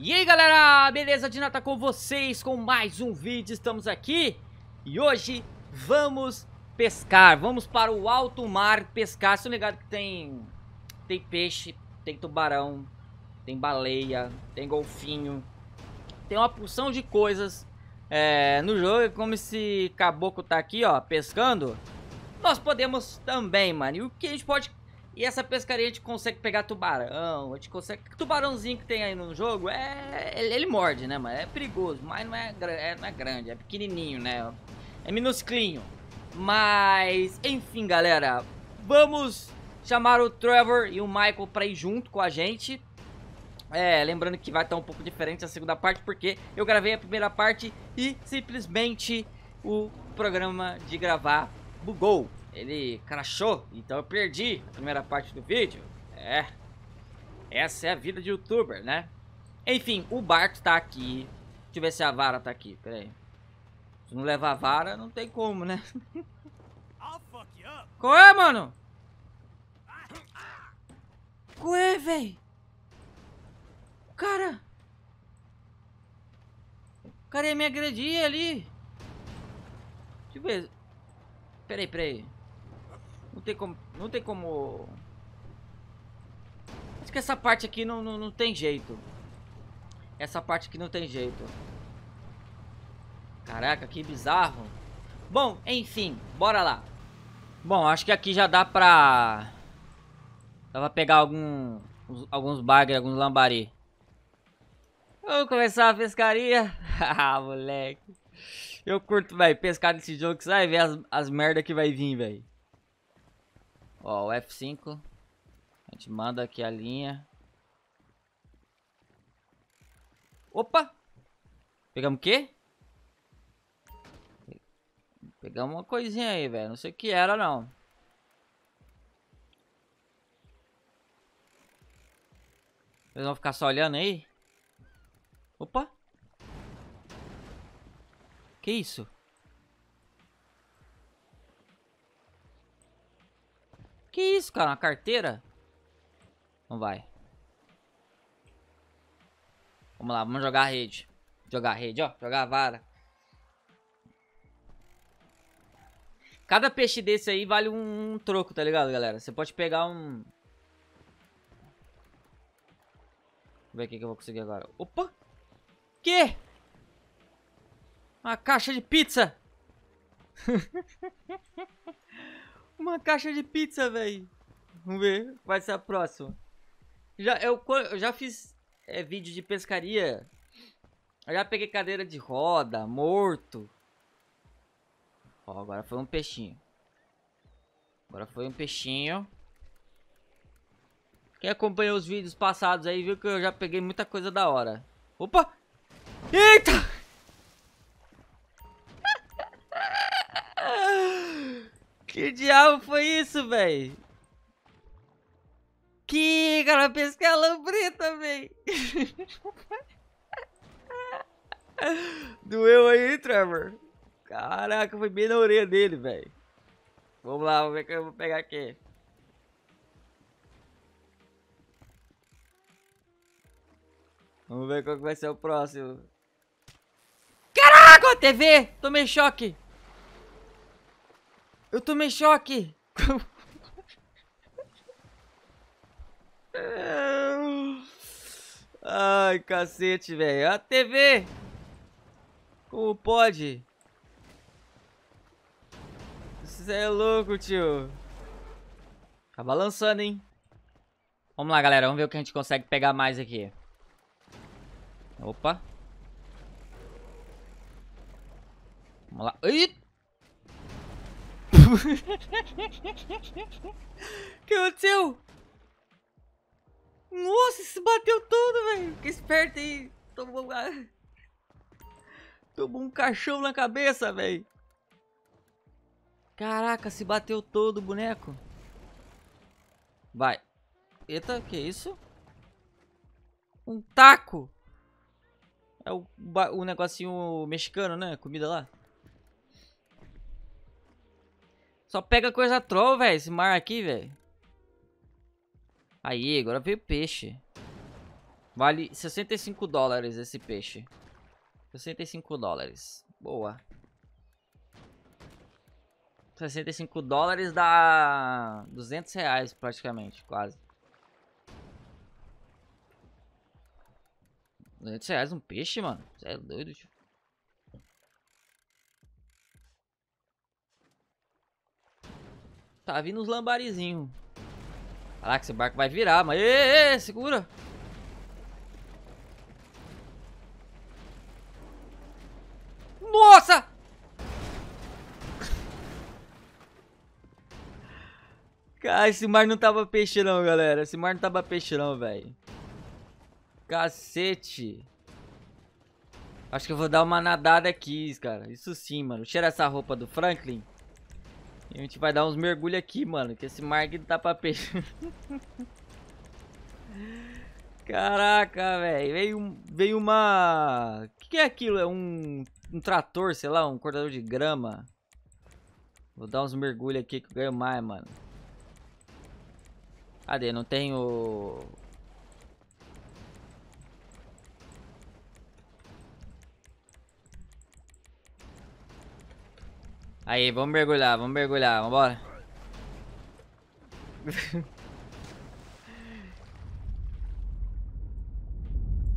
E aí galera, beleza? Dinata tá com vocês com mais um vídeo, estamos aqui e hoje vamos pescar, vamos para o alto mar pescar, se tá ligado que tem, tem peixe, tem tubarão, tem baleia, tem golfinho, tem uma porção de coisas é, no jogo, é como esse caboclo tá aqui ó, pescando, nós podemos também, mano, e o que a gente pode e essa pescaria a gente consegue pegar tubarão, a gente consegue... Tubarãozinho que tem aí no jogo, é... ele, ele morde, né, mano? É perigoso, mas não é, é, não é grande, é pequenininho, né? É minusclinho. Mas, enfim, galera, vamos chamar o Trevor e o Michael pra ir junto com a gente. É, lembrando que vai estar um pouco diferente a segunda parte, porque eu gravei a primeira parte e simplesmente o programa de gravar bugou ele crashou, então eu perdi a primeira parte do vídeo. É, essa é a vida de youtuber, né? Enfim, o barco tá aqui. Deixa eu ver se a vara tá aqui, peraí. Se não levar a vara, não tem como, né? Qual é, mano? Qual é, véi? Cara... O cara ia me agredir ali. Deixa eu ver. Peraí, peraí. Não tem como. Não tem como. Acho que essa parte aqui não, não, não tem jeito. Essa parte aqui não tem jeito. Caraca, que bizarro. Bom, enfim, bora lá. Bom, acho que aqui já dá pra... Dá pra pegar algum, alguns bagre, alguns lambari. Vamos começar a pescaria. ah, moleque. Eu curto, velho, pescar nesse jogo que você vai ver as, as merda que vai vir, velho. Ó, o F5. A gente manda aqui a linha. Opa! Pegamos o quê? Pegamos uma coisinha aí, velho. Não sei o que era, não. Eles vão ficar só olhando aí? Opa! Que isso? Que isso, cara? Uma carteira? Não vai. Vamos lá, vamos jogar a rede. Jogar a rede, ó. Jogar a vara. Cada peixe desse aí vale um, um troco, tá ligado, galera? Você pode pegar um... Vamos ver o que eu vou conseguir agora. Opa! Que? Uma caixa de pizza! Uma caixa de pizza, velho. Vamos ver, vai ser a próxima. Já, eu, eu já fiz é, vídeo de pescaria. Eu já peguei cadeira de roda, morto. Ó, agora foi um peixinho. Agora foi um peixinho. Quem acompanhou os vídeos passados aí viu que eu já peguei muita coisa da hora. Opa! Eita! Que diabo foi isso, velho? Que cara a lambreta, velho. Doeu aí, Trevor. Caraca, foi bem na orelha dele, velho. Vamos lá, vamos ver que eu vou pegar aqui. Vamos ver qual que vai ser o próximo. Caraca, TV! Tomei choque. Eu tomei choque! Ai, cacete, velho. A TV! Como pode? Você é louco, tio. Tá balançando, hein? Vamos lá, galera. Vamos ver o que a gente consegue pegar mais aqui. Opa. Vamos lá. Eita! O que aconteceu? Nossa, se bateu todo, velho. Fica esperto aí. Tomou, Tomou um cachorro na cabeça, velho. Caraca, se bateu todo o boneco. Vai. Eita, que isso? Um taco. É o, o negocinho mexicano, né? Comida lá. Só pega coisa troll, velho. Esse mar aqui, velho. Aí, agora veio peixe. Vale 65 dólares esse peixe. 65 dólares. Boa. 65 dólares dá 200 reais praticamente, quase. 200 reais um peixe, mano? Você é doido, tio. Tá vindo uns lambarizinhos. Caraca, esse barco vai virar, mas... Ê, ê, segura! Nossa! Cara, esse mar não tava peixe não, galera. Esse mar não tava peixe não, velho. Cacete. Acho que eu vou dar uma nadada aqui, cara. Isso sim, mano. cheira essa roupa do Franklin. E a gente vai dar uns mergulhos aqui, mano. Que esse mar aqui não tá pra peixe. Caraca, velho. Veio, veio uma... O que, que, é aquilo? É um, um trator, sei lá, um cortador de grama. Vou dar uns mergulhos aqui que eu ganho mais, mano. Cadê? Não tem o... Aí, vamos mergulhar, vamos mergulhar, vambora.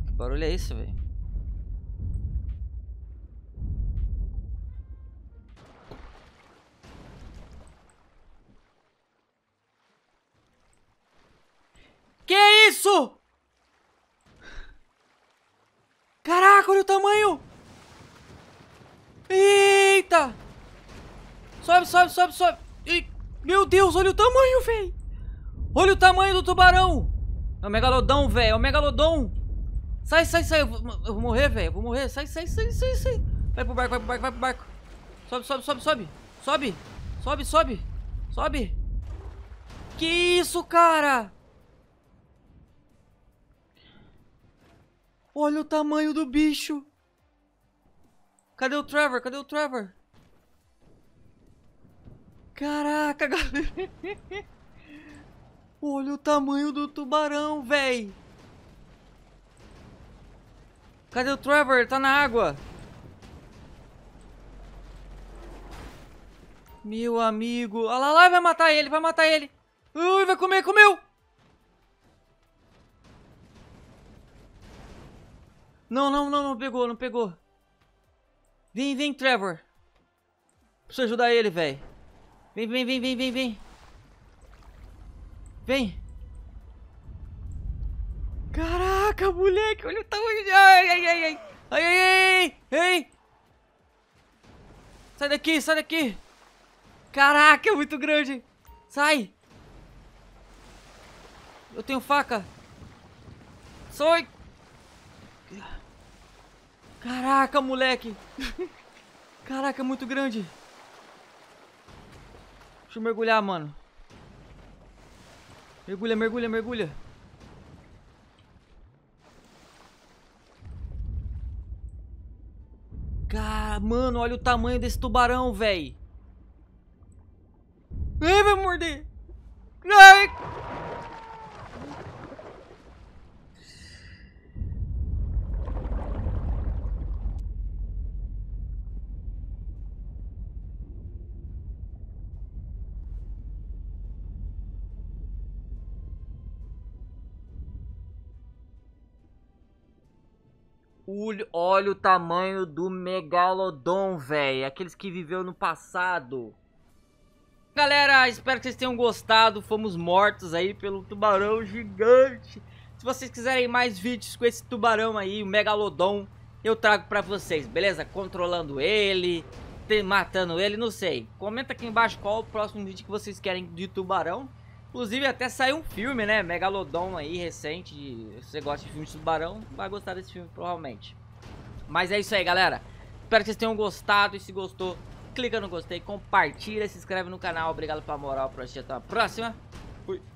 que barulho é isso, velho? Que isso? Caraca, olha o tamanho! Eita! Sobe, sobe, sobe, sobe. E, meu Deus, olha o tamanho, velho. Olha o tamanho do tubarão. É o megalodão, velho. É o megalodão. Sai, sai, sai. Eu vou, eu vou morrer, velho. Eu vou morrer. Sai, sai, sai, sai, sai. Vai pro barco, vai pro barco, vai pro barco. Sobe, sobe, sobe, sobe. Sobe. Sobe, sobe. Sobe. Que isso, cara? Olha o tamanho do bicho. Cadê o Trevor? Cadê o Trevor? Caraca, galera. Olha o tamanho do tubarão, véi. Cadê o Trevor? Tá na água. Meu amigo. Olha lá, lá, vai matar ele, vai matar ele. Ui, vai comer, comeu. Não, não, não, não pegou, não pegou. Vem, vem, Trevor. Preciso ajudar ele, velho. Vem, vem, vem, vem, vem, vem. Vem. Caraca, moleque, olha o tamanho. Ai, ai, ai, ai. Ai, ai, ai, ai. Sai daqui, sai daqui. Caraca, é muito grande. Sai. Eu tenho faca. Sai. Caraca, moleque. Caraca, é muito grande. Deixa eu mergulhar, mano. Mergulha, mergulha, mergulha. Caramba mano, olha o tamanho desse tubarão, velho. Ai, vai morder. Ai, Olha, olha o tamanho do Megalodon, velho. Aqueles que viveu no passado. Galera, espero que vocês tenham gostado. Fomos mortos aí pelo tubarão gigante. Se vocês quiserem mais vídeos com esse tubarão aí, o Megalodon, eu trago pra vocês, beleza? Controlando ele, matando ele, não sei. Comenta aqui embaixo qual o próximo vídeo que vocês querem de tubarão. Inclusive até saiu um filme, né? Megalodon aí, recente. Se você gosta de filme de tubarão, vai gostar desse filme, provavelmente. Mas é isso aí, galera. Espero que vocês tenham gostado. E se gostou, clica no gostei, compartilha, se inscreve no canal. Obrigado pela moral, por assistir. Até a próxima. Fui.